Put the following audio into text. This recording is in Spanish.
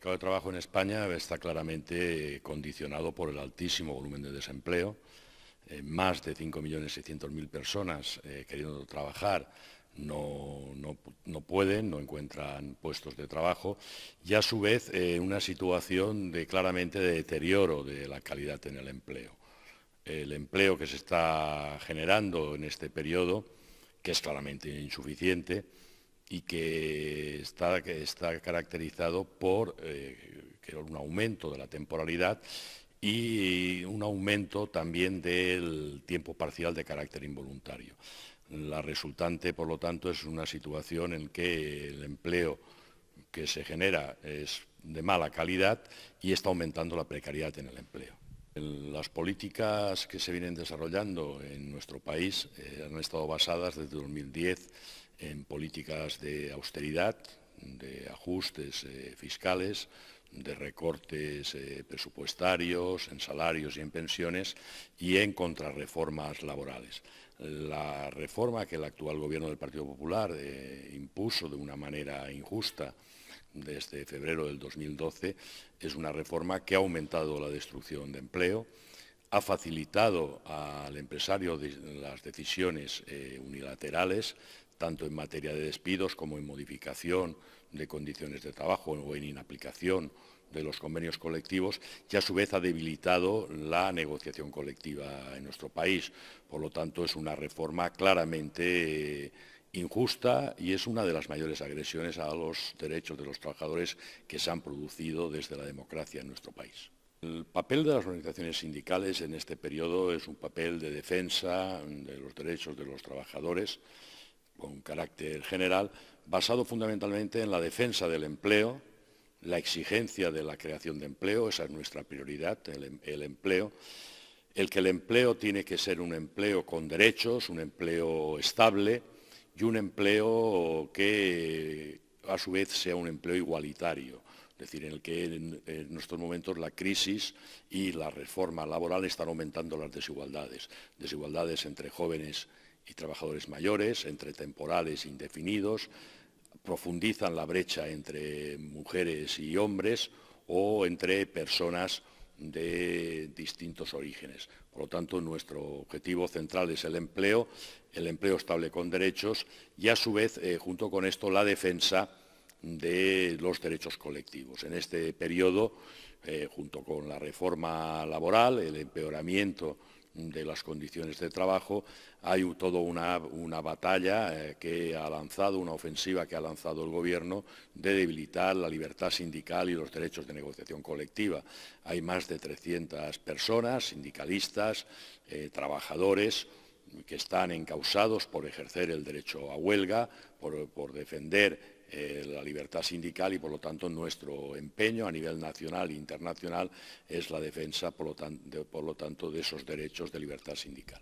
El mercado de trabajo en España está claramente condicionado por el altísimo volumen de desempleo, eh, más de 5.600.000 personas eh, queriendo trabajar no, pueden, no encuentran puestos de trabajo y a su vez eh, una situación de claramente de deterioro de la calidad en el empleo. El empleo que se está generando en este periodo, que es claramente insuficiente, y que está, caracterizado por eh, un aumento de la temporalidad y un aumento también del tiempo parcial de carácter involuntario. La resultante, por lo tanto, es una situación en que el empleo que se genera es de mala calidad y está aumentando la precariedad en el empleo. Las políticas que se vienen desarrollando en nuestro país eh, han estado basadas desde 2010 en políticas de austeridad, de ajustes eh, fiscales, de recortes eh, presupuestarios, en salarios y en pensiones y en contrarreformas laborales. La reforma que el actual gobierno del Partido Popular eh, impuso de una manera injusta desde febrero del 2012 es una reforma que ha aumentado la destrucción de empleo, ha facilitado al empresario las decisiones unilaterales tanto en materia de despidos como en modificación de condiciones de trabajo o en inaplicación de los convenios colectivos, que a su vez ha debilitado la negociación colectiva en nuestro país. Por lo tanto, es una reforma claramente eh, injusta y es una de las mayores agresiones a los derechos de los trabajadores que se han producido desde la democracia en nuestro país. El papel de las organizaciones sindicales en este periodo es un papel de defensa de los derechos de los trabajadores con carácter general, basado fundamentalmente en la defensa del empleo, la exigencia de la creación de empleo, esa es nuestra prioridad, em, el, empleo, el que el empleo tiene que ser un empleo con derechos, un empleo estable y un empleo que a su vez sea un empleo igualitario, es decir, en el que en, en estos momentos la crisis y la reforma laboral están aumentando las desigualdades, desigualdades entre jóvenes y trabajadores mayores, entre temporales indefinidos, profundizan la brecha entre mujeres y hombres o entre personas de distintos orígenes. Por lo tanto, nuestro objetivo central es el empleo, el empleo estable con derechos y, a su vez, eh, junto con esto, la defensa de los derechos colectivos. En este periodo, eh, junto con la reforma laboral, el empeoramiento de las condiciones de trabajo. Hay toda una, batalla eh, que ha lanzado, una ofensiva que ha lanzado el Gobierno de debilitar la libertad sindical y los derechos de negociación colectiva. Hay más de 300 personas, sindicalistas, eh, trabajadores, que están encausados por ejercer el derecho a huelga, por defender eh, la libertad sindical y por lo tanto nuestro empeño a nivel nacional e internacional es la defensa por lo tanto de esos derechos de libertad sindical.